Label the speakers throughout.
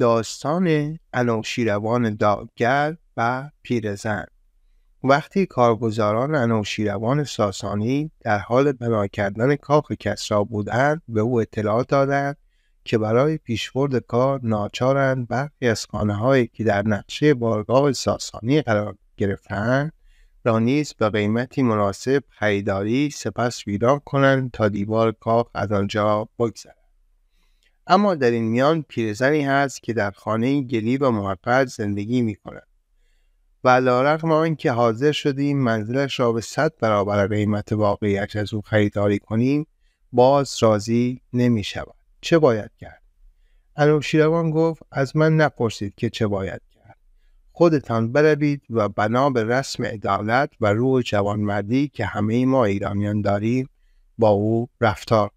Speaker 1: داستان انوشیروان داگر و پیرزن وقتی کارگزاران انوشیروان ساسانی در حال بنا کردن کاخ کسرا بودند به او اطلاع دادند که برای پیشبرد کار ناچارند برخی از خانه هایی که در نقشه بارگاه ساسانی قرار گرفتند را نیز به قیمتی مناسب خریداری سپس ویران کنند تا دیوار کاخ از آنجا بگذرد اما در این میان پیرزنی هست که در خانه گلی و موقت زندگی می کند و علیرغم که حاضر شدیم منزلش را به صد برابر قیمت واقعیش از او خریداری کنیم باز راضی نمی شود چه باید کرد انوشیروان گفت از من نپرسید که چه باید کرد خودتان بروید و بنا به رسم عدالت و روح جوانمردی که همه ما ایرانیان داریم با او رفتار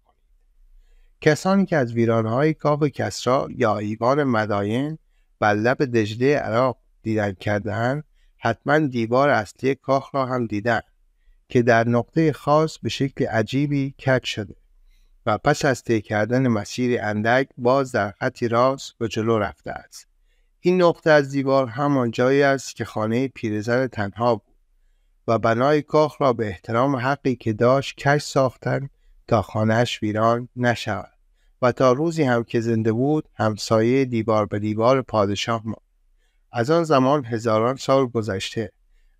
Speaker 1: کسانی که از ویرانهای کاخ کسرا یا ایوان مداین و لب دجله عراق دیدن کردهاند حتما دیوار اصلی کاخ را هم دیدن که در نقطه خاص به شکل عجیبی کج شده و پس از طی کردن مسیر اندک باز در خطی راست به جلو رفته است این نقطه از دیوار همان جایی است که خانه پیرزن تنها بود و بنای کاخ را به احترام حقی که داشت کش ساختند تا خانهاش ویران نشود و تا روزی هم که زنده بود همسایه دیوار به دیوار پادشاه ما از آن زمان هزاران سال گذشته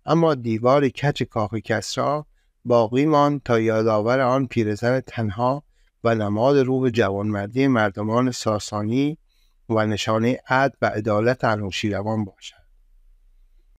Speaker 1: اما دیوار کچ کاخ کسرا باقی ماند تا یادآور آن پیرزن تنها و نماد روح جوانمردی مردمان ساسانی و نشانه عد و عدالت انوشیروان باشد